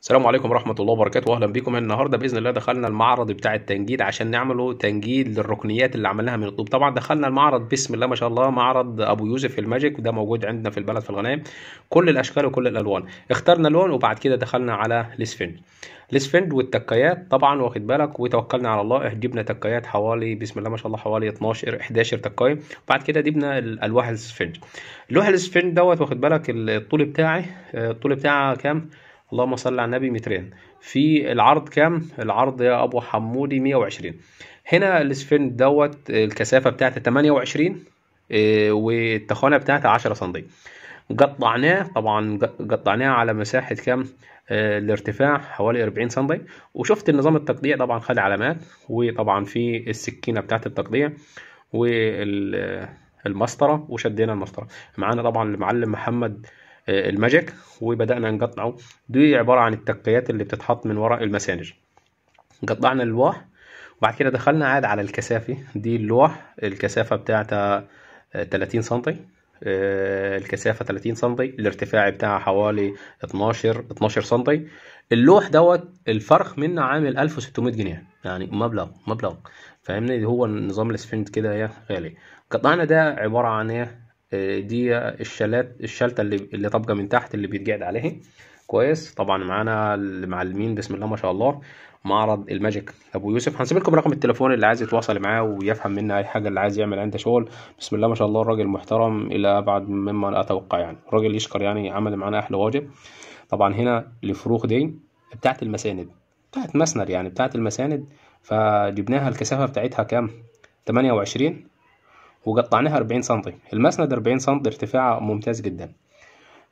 السلام عليكم ورحمة الله وبركاته واهلا بيكم النهارده باذن الله دخلنا المعرض بتاع التنجيد عشان نعمله تنجيد للركنيات اللي عملناها من الطوب طبعا دخلنا المعرض بسم الله ما شاء الله معرض ابو يوسف الماجيك وده موجود عندنا في البلد في الغنايم كل الاشكال وكل الالوان اخترنا لون وبعد كده دخلنا على الاسفنج الاسفنج والتكايات طبعا واخد بالك وتوكلنا على الله جبنا تكايات حوالي بسم الله ما شاء الله حوالي 12 11 تكايه وبعد كده جبنا الواح الاسفنج لوح الاسفنج دوت واخد بالك الطول بتاعي آه، الطول بتاعه كام اللهم صل على النبي مترين في العرض كام العرض يا ابو حمودي 120 هنا الاسفنج دوت الكثافه بتاعته 28 آه، والتخانه بتاعته 10 سم قطعناه طبعا قطعناه على مساحه كام آه، الارتفاع حوالي 40 سم وشفت النظام التقطيع طبعا خد علامات وطبعا في السكينه بتاعه التقطيع وال المسطره وشدينا المسطره معانا طبعا المعلم محمد آه، الماجيك وبدانا نقطعه دي عباره عن التقيات اللي بتتحط من وراء المسانج قطعنا اللوح وبعد كده دخلنا عاد على الكثافه دي اللوح الكثافه بتاعتها 30 آه، سنتي آه، الكثافه 30 سنتي الارتفاع بتاعها حوالي 12 12 سنتي اللوح دوت الفرخ منه عامل 1600 جنيه يعني مبلغ مبلغ فاهمني هو نظام الاسفنج كده يا غالي قطعنا ده عباره عن ايه دي الشالات الشلته اللي اللي طبقه من تحت اللي بيتقعد عليها كويس طبعا معانا المعلمين بسم الله ما شاء الله معرض الماجيك ابو يوسف هنسيب لكم رقم التليفون اللي عايز يتواصل معاه ويفهم منه اي حاجه اللي عايز يعمل عنده شغل بسم الله ما شاء الله الراجل محترم الى ابعد مما اتوقع يعني الراجل يشكر يعني عمل معانا احلى واجب طبعا هنا الفروخ دي بتاعت المساند بتاعت مسند يعني بتاعت المساند فجبناها الكثافه بتاعتها كام 28 وقطعناها 40 سم المسند 40 سم ارتفاعه ممتاز جدا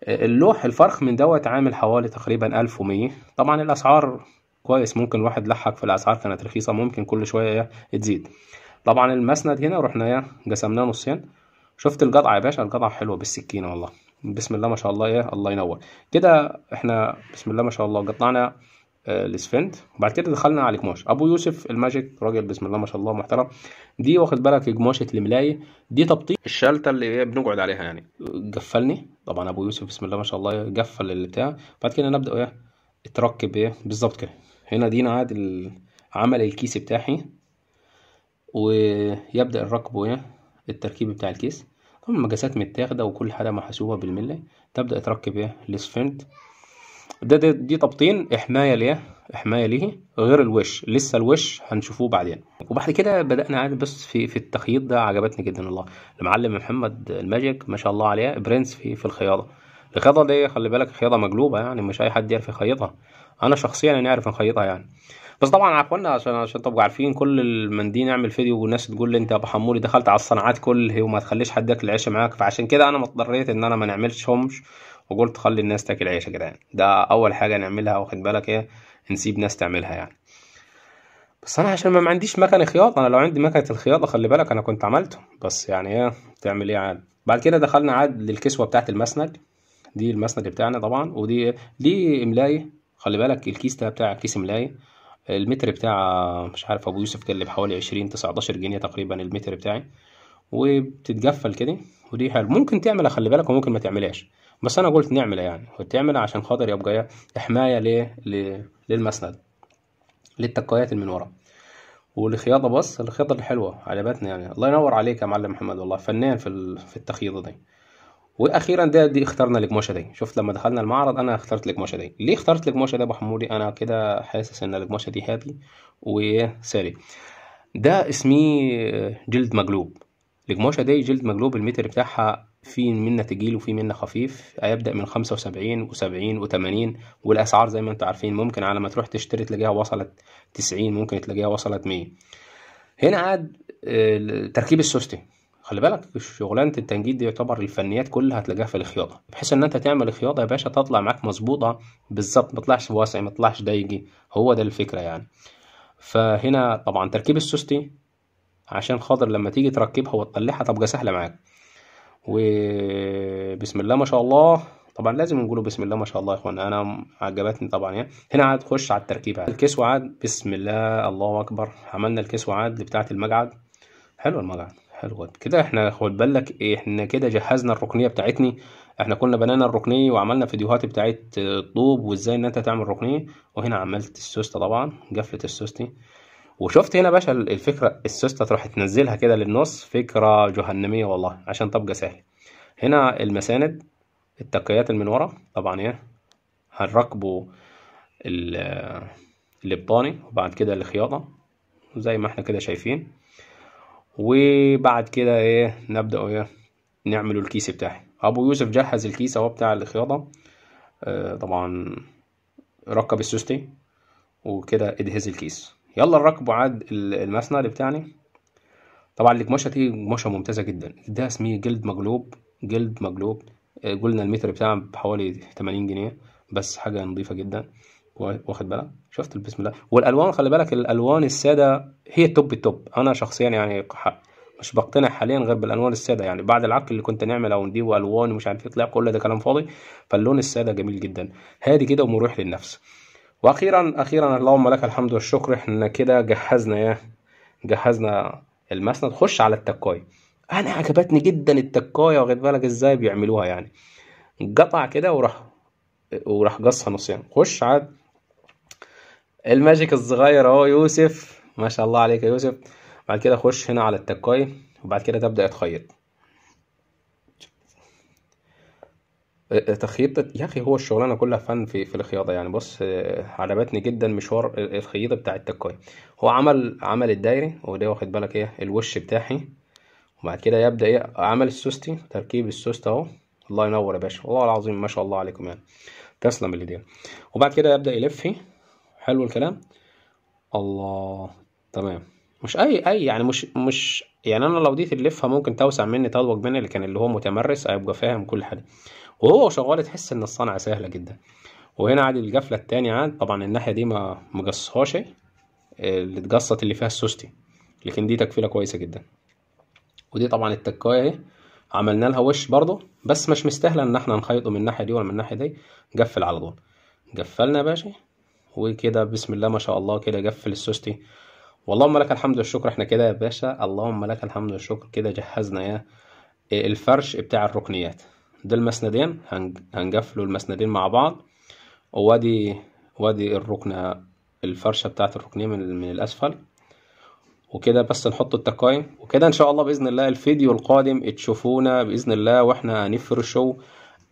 اللوح الفرخ من دوت عامل حوالي تقريبا 1100 طبعا الاسعار كويس ممكن الواحد لحق في الاسعار كانت رخيصه ممكن كل شويه تزيد طبعا المسند هنا رحنا ايه قسمناه نصين شفت القطعه يا باشا القطعه حلوه بالسكينه والله بسم الله ما شاء الله ايه الله ينور كده احنا بسم الله ما شاء الله قطعنا الاسفنت آه، وبعد كده دخلنا على الجماش ابو يوسف الماجيك راجل بسم الله ما شاء الله محترم دي واخد بالك جماشه الملايه دي تبطيط الشلته اللي بنقعد عليها يعني قفلني طبعا ابو يوسف بسم الله ما شاء الله قفل البتاع بعد كده نبدا ايه اتركب ايه بالظبط كده هنا دينا عاد عمل الكيس بتاعي ويبدا الركب ايه التركيب بتاع الكيس طبعا المقاسات متاخده وكل حاجه محسوبه بالملي تبدا تركب ايه الاسفنت ده, ده دي تبطين حمايه ليه حمايه ليه غير الوش لسه الوش هنشوفوه بعدين وبعد كده بدانا عادي بس في في التخييط ده عجبتني جدا الله المعلم محمد الماجيك ما شاء الله عليه برنس في في الخياطه الخياطه دي خلي بالك خياطه مقلوبه يعني مش اي حد يعرف يخيطها انا شخصيا انا اعرف نخيطها يعني بس طبعا يا عشان عشان تبقوا عارفين كل المندين يعمل فيديو والناس تقول لي انت يا ابو حمولي دخلت على الصناعات كله وما تخليش حد ياكل العيش معاك فعشان كده انا ما اضطريت ان انا ما نعملش همش وقلت خلي الناس تاكل عيش يا جدعان ده اول حاجه نعملها واخد بالك ايه نسيب ناس تعملها يعني بس انا عشان ما عنديش مكنه خياطه انا لو عندي مكنه الخياطه خلي بالك انا كنت عملته بس يعني ايه تعمل ايه عاد بعد كده دخلنا عاد للكسوه بتاعه المسند دي المسند بتاعنا طبعا ودي دي ملايه خلي بالك الكيس ده بتاع كيس ملايه المتر بتاع مش عارف ابو يوسف كان اللي بحوالي عشرين تسعتاشر جنيه تقريبا المتر بتاعي وبتتقفل كده ودي حلو ممكن تعمل خلي بالك وممكن ما تعملهاش بس انا قلت نعملها يعني وتعملها عشان خاطر يبقى حمايه ليه للمسند للتكايات اللي من ورا والخياطه بص الخياطه الحلوه عجبتنا يعني الله ينور عليك يا معلم محمد والله فنان في في التخييطه دي واخيرا ده دي اخترنا القماشه دي شفت لما دخلنا المعرض انا اخترت القماشه دي ليه اخترت القماشه دي يا ابو حمودي انا كده حاسس ان القماشه دي هادي وسالي ده اسمي جلد مقلوب القماشه دي جلد مقلوب المتر بتاعها في منا تجيل وفي منا خفيف هيبدأ من خمسة وسبعين وسبعين 80 والأسعار زي ما انتوا عارفين ممكن على ما تروح تشتري تلاقيها وصلت تسعين ممكن تلاقيها وصلت مية هنا عاد آه، تركيب السوستي خلي بالك شغلانه التنجيد دي يعتبر الفنيات كلها هتلاقيها في الخياطه بحيث ان انت تعمل خياطه يا باشا تطلع معاك مظبوطه بالظبط ما تطلعش واسع ما تطلعش ضيقي هو ده الفكره يعني فهنا طبعا تركيب السوستي عشان خاطر لما تيجي تركبها وتطلعها تبقى سهله معاك وبسم الله ما شاء الله طبعا لازم نقوله بسم الله ما شاء الله يا اخوان انا عجبتني طبعا يعني هنا عاد خش على التركيبه الكيس وعاد بسم الله الله اكبر عملنا الكيس وعاد بتاعه المقعد حلو المقعد حلو كده احنا خد بالك إيه، احنا كده جهزنا الركنيه بتاعتني احنا كنا بنينا الركنيه وعملنا فيديوهات بتاعت الطوب وازاي ان انت تعمل ركنيه وهنا عملت السوسته طبعا قفلت السوستي وشفت هنا باشا الفكره السوسته تروح تنزلها كده للنص فكره جهنميه والله عشان تبقى سهل هنا المساند التقيات من ورا طبعا ايه هنركبه الابطاني وبعد كده الخياطه زي ما احنا كده شايفين وبعد كده ايه نبدا ايه نعمل الكيس بتاعي ابو يوسف جهز الكيس اهو بتاع الخياطه آه طبعا ركب السوستي وكده ادهز الكيس يلا نركبوا عاد المسند بتاعني طبعا القماشة دي قماشة ممتازة جدا ده اسميه جلد مقلوب جلد مقلوب آه، قلنا المتر بتاعه بحوالي 80 جنيه بس حاجة نظيفة جدا واخد بالك شفت بسم الله والالوان خلي بالك الالوان الساده هي التوب التوب انا شخصيا يعني مش بقتنع حاليا غير بالالوان الساده يعني بعد العك اللي كنت نعمل او نديه والوان ومش عارف ايه طلع كل ده كلام فاضي فاللون الساده جميل جدا هادي كده ومريح للنفس واخيرا اخيرا اللهم لك الحمد والشكر احنا كده جهزنا يا إيه؟ جهزنا المسند خش على التكايه انا عجبتني جدا التكايه واخد بالك ازاي بيعملوها يعني قطع كده وراح وراح قصها نصين خش عاد الماجيك الصغير اهو يوسف ما شاء الله عليك يا يوسف بعد كده خش هنا على التكايه وبعد كده تبدا تخيط آه، آه، الخياطة يا أخي هو الشغلانة كلها فن في في الخياطة يعني بص آه، عجبتني جدا مشوار الخياطة بتاع التكوي هو عمل عمل الدايري وده واخد بالك ايه الوش بتاعي وبعد كده يبدأ ايه عمل السوستي تركيب السوست اهو الله ينور يا باشا والله العظيم ما شاء الله عليكم يعني تسلم الايدين وبعد كده يبدأ يلف حلو الكلام الله تمام مش اي اي يعني مش مش يعني انا لو ديت اللفه ممكن توسع مني تطوق مني اللي كان اللي هو متمرس هيبقى فاهم كل حاجه وهو شغال تحس ان الصنعه سهله جدا وهنا عاد الجفله التانية عاد طبعا الناحيه دي ما مقصهاش آه، اللي اتقصت اللي فيها السوستي لكن دي تكفيله كويسه جدا ودي طبعا التكايه اهي عملنا لها وش برضه بس مش مستاهله ان احنا نخيطه من الناحيه دي ولا من الناحيه دي قفل على طول قفلنا يا باشا وكده بسم الله ما شاء الله كده قفل السوستي واللهم لك الحمد والشكر احنا كده يا باشا اللهم لك الحمد والشكر كده جهزنا يا آه، الفرش بتاع الركنيات ده المسندين هنقفلوا المسندين مع بعض وادي وادي الركنة الفرشة بتاعت الركنية من, من الأسفل وكده بس نحط التكاين وكده إن شاء الله بإذن الله الفيديو القادم تشوفونا بإذن الله وإحنا هنفرشوا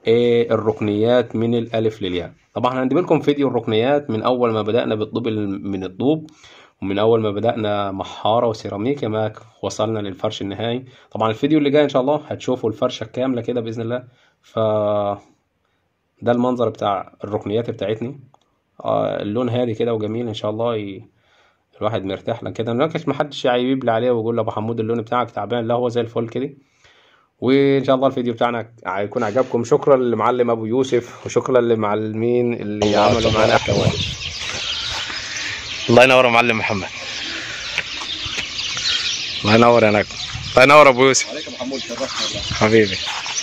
إيه الركنيات من الألف للياء طبعا هندي لكم فيديو الركنيات من أول ما بدأنا بالطوب من الطوب ومن اول ما بدأنا محارة وسيراميك ما وصلنا للفرش النهائي طبعا الفيديو اللي جاي ان شاء الله هتشوفوا الفرشة الكاملة كده بإذن الله ف ده المنظر بتاع الركنيات بتاعتني آه، اللون هادي كده وجميل ان شاء الله ي... الواحد مرتاح لك كده ملكش محدش يعيب يعني لي عليه ويقول له ابو حمود اللون بتاعك تعبان لا هو زي الفل كده وان شاء الله الفيديو بتاعنا هيكون عجبكم شكرا للمعلم ابو يوسف وشكرا للمعلمين اللي عملوا معانا حوادث الله ينور معلم محمد الله ينور يا نجم الله ينور ابو يوسف عليك يا محمود شرفنا والله حبيبي